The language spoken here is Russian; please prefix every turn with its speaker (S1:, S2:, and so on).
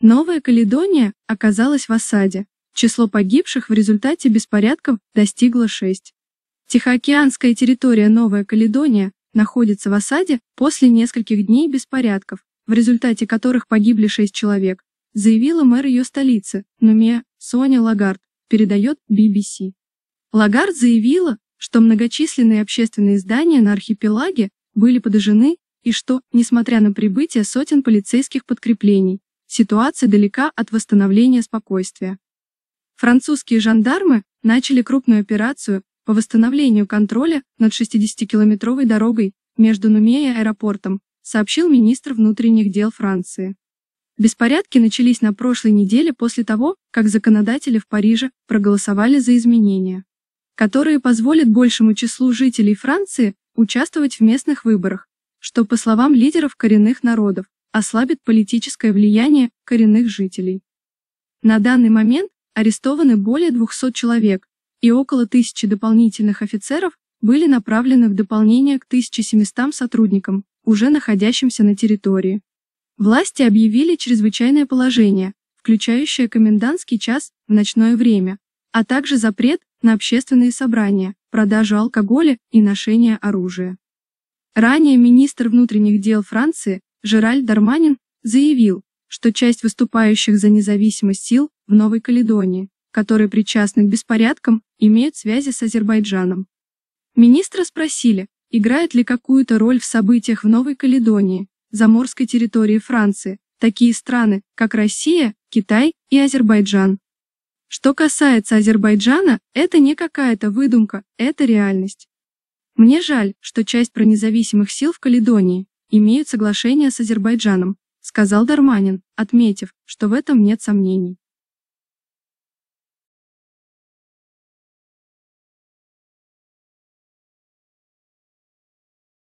S1: Новая Каледония оказалась в осаде. Число погибших в результате беспорядков достигло 6. Тихоокеанская территория Новая Каледония находится в осаде после нескольких дней беспорядков, в результате которых погибли 6 человек, заявила мэр ее столицы, Нуме Соня Лагард, передает BBC. Лагард заявила, что многочисленные общественные здания на архипелаге были подожжены и что, несмотря на прибытие сотен полицейских подкреплений, ситуация далека от восстановления спокойствия. Французские жандармы начали крупную операцию по восстановлению контроля над 60-километровой дорогой между Нумея и аэропортом, сообщил министр внутренних дел Франции. Беспорядки начались на прошлой неделе после того, как законодатели в Париже проголосовали за изменения, которые позволят большему числу жителей Франции участвовать в местных выборах, что, по словам лидеров коренных народов, ослабит политическое влияние коренных жителей. На данный момент арестованы более 200 человек, и около тысячи дополнительных офицеров были направлены в дополнение к 1700 сотрудникам, уже находящимся на территории. Власти объявили чрезвычайное положение, включающее комендантский час в ночное время, а также запрет на общественные собрания, продажу алкоголя и ношение оружия. Ранее министр внутренних дел Франции Жераль Дарманин заявил, что часть выступающих за независимость сил в Новой Каледонии, которые причастны к беспорядкам, имеют связи с Азербайджаном. Министра спросили, играют ли какую-то роль в событиях в Новой Каледонии, заморской территории Франции, такие страны, как Россия, Китай и Азербайджан. Что касается Азербайджана, это не какая-то выдумка, это реальность. Мне жаль, что часть про независимых сил в Каледонии имеют соглашение с Азербайджаном, сказал Дарманин, отметив, что в этом нет сомнений.